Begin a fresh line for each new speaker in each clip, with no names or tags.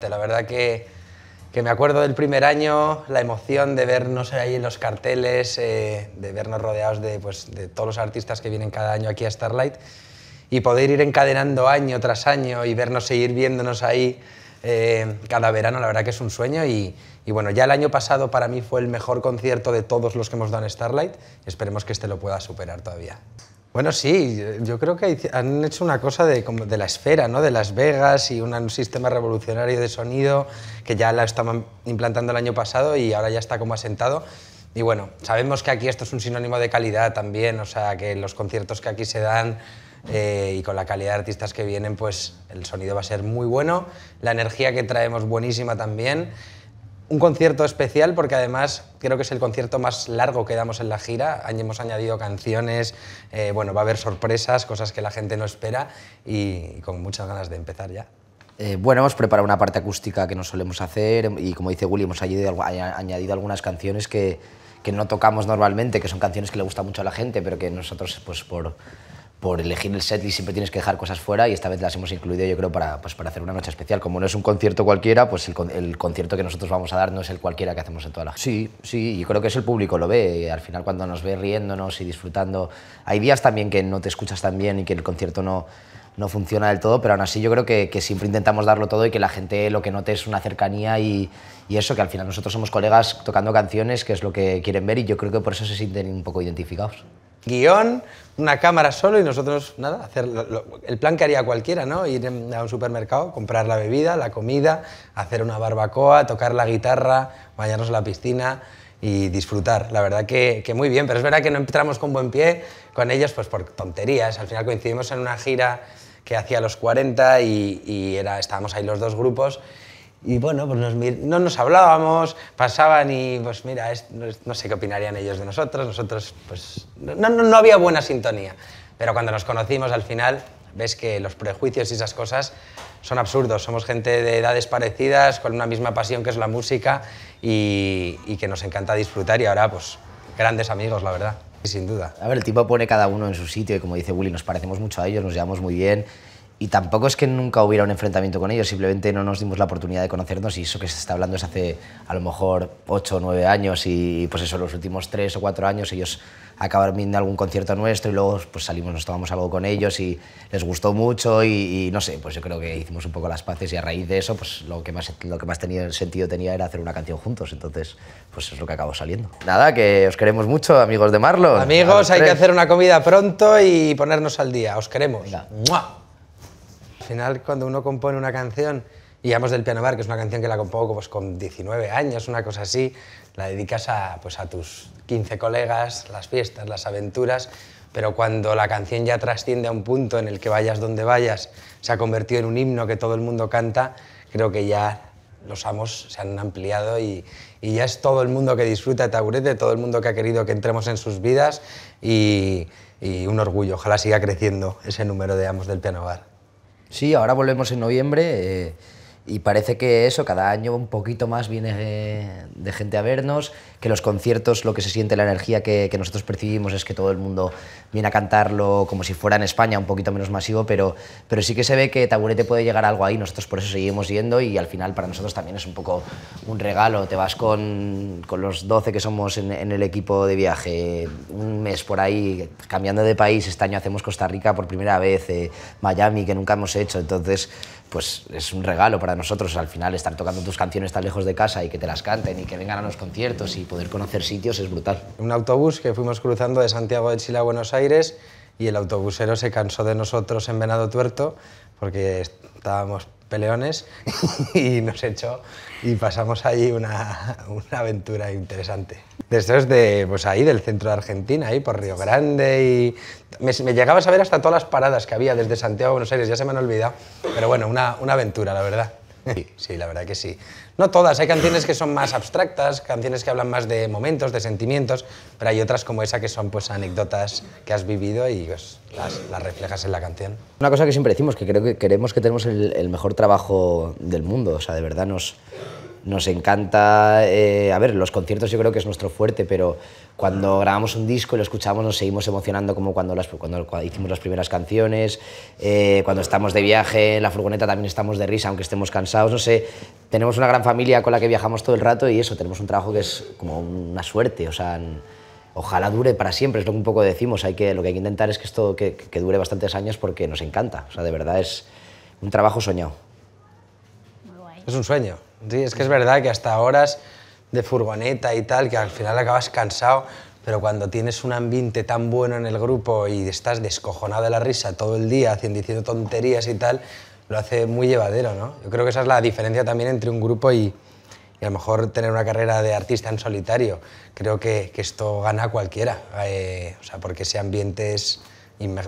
La verdad que, me acuerdo del primer año, la emoción de vernos ahí en los carteles, eh, de vernos rodeados pues, de, todos los artistas que vienen cada año aquí a Starlight y poder ir encadenando año tras año y vernos seguir viéndonos ahí eh, cada verano, la verdad que es un sueño y, y, bueno, ya el año pasado para mí fue el mejor concierto de todos los que hemos dado en Starlight, esperemos que este lo pueda superar todavía. Bueno, sí, yo creo que han hecho una cosa de, la esfera, ¿no? de Las Vegas y un, sistema revolucionario de sonido que ya la estaban implantando el año pasado y ahora ya está como asentado. Y bueno, sabemos que aquí esto es un sinónimo de calidad también, o sea, que los conciertos que aquí se dan eh, y con la calidad de artistas que vienen, pues el sonido va a ser muy bueno, la energía que traemos buenísima también. Un concierto especial porque además creo que es el concierto más largo que damos en la gira. Hemos añadido canciones, eh, bueno, va a haber sorpresas, cosas que la gente no espera y con muchas ganas de empezar ya.
Eh, bueno, hemos preparado una parte acústica que no solemos hacer y como dice Willy, hemos añadido, algunas canciones que, que, no tocamos normalmente, que son canciones que le gusta mucho a la gente, pero que nosotros pues por, por elegir el set y siempre tienes que dejar cosas fuera y esta vez las hemos incluido yo creo para, pues, para hacer una noche especial. Como no es un concierto cualquiera, pues el, concierto que nosotros vamos a dar no es el cualquiera que hacemos en toda la... Sí, sí, y creo que es el público lo ve, al final cuando nos ve riéndonos y disfrutando, hay días también que no te escuchas tan bien y que el concierto no, no funciona del todo, pero aún así yo creo que, siempre intentamos darlo todo y que la gente lo que note es una cercanía y, y eso, que al final nosotros somos colegas tocando canciones, que es lo que quieren ver y yo creo que por eso se sienten un poco identificados.
Guión, una cámara solo y nosotros, nada, hacer el plan que haría cualquiera, ¿no? Ir a un supermercado, comprar la bebida, la comida, hacer una barbacoa, tocar la guitarra, bañarnos en la piscina y disfrutar. La verdad que, muy bien, pero es verdad que no entramos con buen pie con ellos pues por tonterías. Al final coincidimos en una gira que hacía los 40 y, era, estábamos ahí los dos grupos y bueno, pues no nos hablábamos, pasaban y pues mira, no, sé qué opinarían ellos de nosotros, nosotros pues no, no, había buena sintonía. Pero cuando nos conocimos al final, ves que los prejuicios y esas cosas son absurdos. Somos gente de edades parecidas, con una misma pasión que es la música y, y, que nos encanta disfrutar y ahora pues grandes amigos, la verdad,
sin duda. A ver, el tipo pone cada uno en su sitio y como dice Willy, nos parecemos mucho a ellos, nos llevamos muy bien, y tampoco es que nunca hubiera un enfrentamiento con ellos, simplemente no nos dimos la oportunidad de conocernos y eso que se está hablando es hace a lo mejor ocho o 9 años y pues eso, los últimos tres o cuatro años ellos acabaron viendo algún concierto nuestro y luego pues salimos, nos tomamos algo con ellos y les gustó mucho y, no sé, pues yo creo que hicimos un poco las paces y a raíz de eso pues lo que más, lo que más tenía, sentido tenía era hacer una canción juntos, entonces pues es lo que acabó saliendo. Nada, que os queremos mucho, amigos de Marlon. Amigos, hay que hacer
una comida pronto y ponernos al día, os queremos. Al final, cuando uno compone una canción, y Amos del Piano Bar, que es una canción que la compongo pues, con 19 años, una cosa así, la dedicas a, pues, a tus 15 colegas, las fiestas, las aventuras, pero cuando la canción ya trasciende a un punto en el que vayas donde vayas, se ha convertido en un himno que todo el mundo canta, creo que ya los amos se han ampliado y, ya es todo el mundo que disfruta de Taburete, todo el mundo que ha querido que entremos en sus vidas y, y un orgullo. Ojalá siga creciendo ese número de amos del piano bar.
Sí, ahora volvemos en noviembre. Eh, y parece que eso, cada año un poquito más viene de, gente a vernos, que los conciertos, lo que se siente, la energía que, nosotros percibimos es que todo el mundo viene a cantarlo como si fuera en España, un poquito menos masivo, pero, pero sí que se ve que Taburete puede llegar algo ahí, nosotros por eso seguimos yendo y al final para nosotros también es un poco un regalo, te vas con, los 12 que somos en, el equipo de viaje, un mes por ahí cambiando de país, este año hacemos Costa Rica por primera vez, eh, Miami, que nunca hemos hecho, entonces pues es un regalo para nosotros al final estar tocando tus canciones tan lejos de casa y que te las canten y que vengan a los conciertos y poder conocer sitios es brutal.
Un autobús que fuimos cruzando de Santiago de Chile a Buenos Aires y el autobusero se cansó de nosotros en Venado Tuerto porque estábamos Leones y nos echó y pasamos ahí una, aventura interesante. Desde de, pues ahí del centro de Argentina, ahí por Río Grande y me, llegaba a saber hasta todas las paradas que había desde Santiago a Buenos Aires, ya se me han olvidado, pero bueno, una aventura, la verdad. Sí, la verdad que sí. No todas, hay canciones que son más abstractas, canciones que hablan más de momentos, de sentimientos, pero hay otras como esa que son pues anécdotas que has vivido y pues, las, reflejas en la canción.
Una cosa que siempre decimos, que creo que queremos que tenemos el mejor trabajo del mundo, o sea, de verdad nos nos encanta, eh, a ver, los conciertos yo creo que es nuestro fuerte, pero cuando grabamos un disco y lo escuchamos nos seguimos emocionando como cuando, las, cuando, hicimos las primeras canciones, eh, cuando estamos de viaje en la furgoneta también estamos de risa, aunque estemos cansados, no sé, tenemos una gran familia con la que viajamos todo el rato y eso, tenemos un trabajo que es como una suerte, o sea... Ojalá dure para siempre, es lo que un poco decimos. Hay que, lo que hay que intentar es que esto que, que dure bastantes años porque nos encanta. O sea, de verdad es un trabajo soñado.
Es un sueño. Sí, es que es verdad que hasta horas de furgoneta y tal, que al final acabas cansado, pero cuando tienes un ambiente tan bueno en el grupo y estás descojonado de la risa todo el día haciendo, diciendo tonterías y tal, lo hace muy llevadero, ¿no? Yo creo que esa es la diferencia también entre un grupo y, a lo mejor tener una carrera de artista en solitario. Creo que, esto gana cualquiera, eh,
o sea, porque ese ambiente es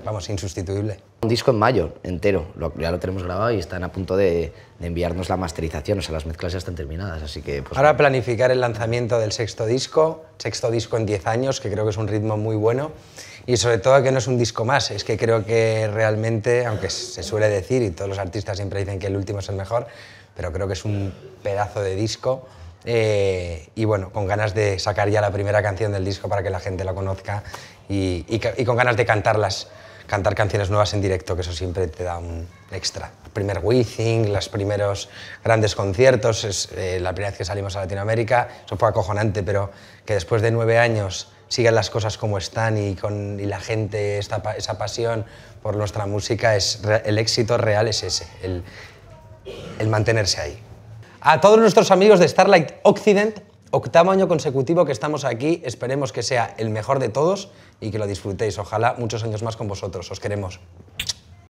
vamos, insustituible. Un disco en mayo, entero, ya lo tenemos grabado y están a punto de, enviarnos la masterización, o sea, las mezclas ya están terminadas, así que... Pues,
Ahora planificar el lanzamiento del sexto disco, sexto disco en 10 años, que creo que es un ritmo muy bueno, y sobre todo que no es un disco más, es que creo que realmente, aunque se suele decir, y todos los artistas siempre dicen que el último es el mejor, pero creo que es un pedazo de disco eh, y bueno, con ganas de sacar ya la primera canción del disco para que la gente la conozca y, con ganas de cantarlas, cantar canciones nuevas en directo, que eso siempre te da un extra. El primer Withing, los primeros grandes conciertos, es eh, la primera vez que salimos a Latinoamérica, eso fue acojonante, pero que después de nueve años sigan las cosas como están y, con, y la gente, esa pasión por nuestra música, es, el éxito real es ese, el, el mantenerse ahí. A todos nuestros amigos de Starlight Occident, octavo año consecutivo que estamos aquí, esperemos que sea el mejor de todos y que lo disfrutéis. Ojalá muchos años más con vosotros. Os queremos.